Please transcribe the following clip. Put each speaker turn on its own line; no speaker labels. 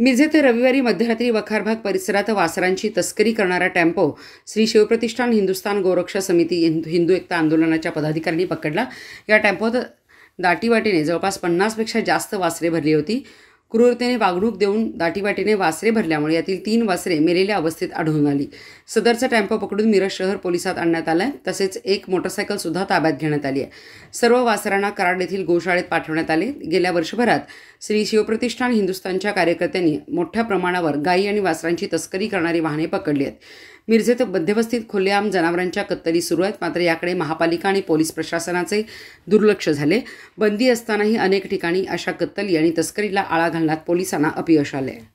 ते रविवारी मध्यरात्री वखारबाग परिसरात वासरांची तस्करी करणारा टेम्पो श्री शिवप्रतिष्ठान हिंदुस्तान गोरक्षा समिती हिंदू एकता आंदोलनाच्या पदाधिकाऱ्यांनी पकडला या टेम्पोत दाटीवाटीने जवळपास पन्नासपेक्षा जास्त वासरे भरली होती क्रूरतेने वागणूक देऊन दाटीवाटीने वासरे भरल्यामुळे यातील तीन वासरे मेलेल्या अवस्थेत आढळून आली सदरचा टेम्पो पकडून मिरज शहर पोलिसात आणण्यात आलं तसेच एक मोटरसायकलसुद्धा ताब्यात घेण्यात आली आहे सर्व वासरांना कराड येथील गोशाळेत पाठवण्यात आले गेल्या वर्षभरात श्री शिवप्रतिष्ठान हिंदुस्थानच्या कार्यकर्त्यांनी मोठ्या प्रमाणावर गायी आणि वासरांची तस्करी करणारी वाहने पकडली आहेत मिरजेत मध्यवस्थित खुलेआम जनावरांच्या कत्तली सुरू आहेत मात्र याकडे महापालिका आणि पोलीस प्रशासनाचे दुर्लक्ष झाले बंदी असतानाही अनेक ठिकाणी अशा कत्तली आणि तस्करीला आळा घालण्यात पोलिसांना अपयश आले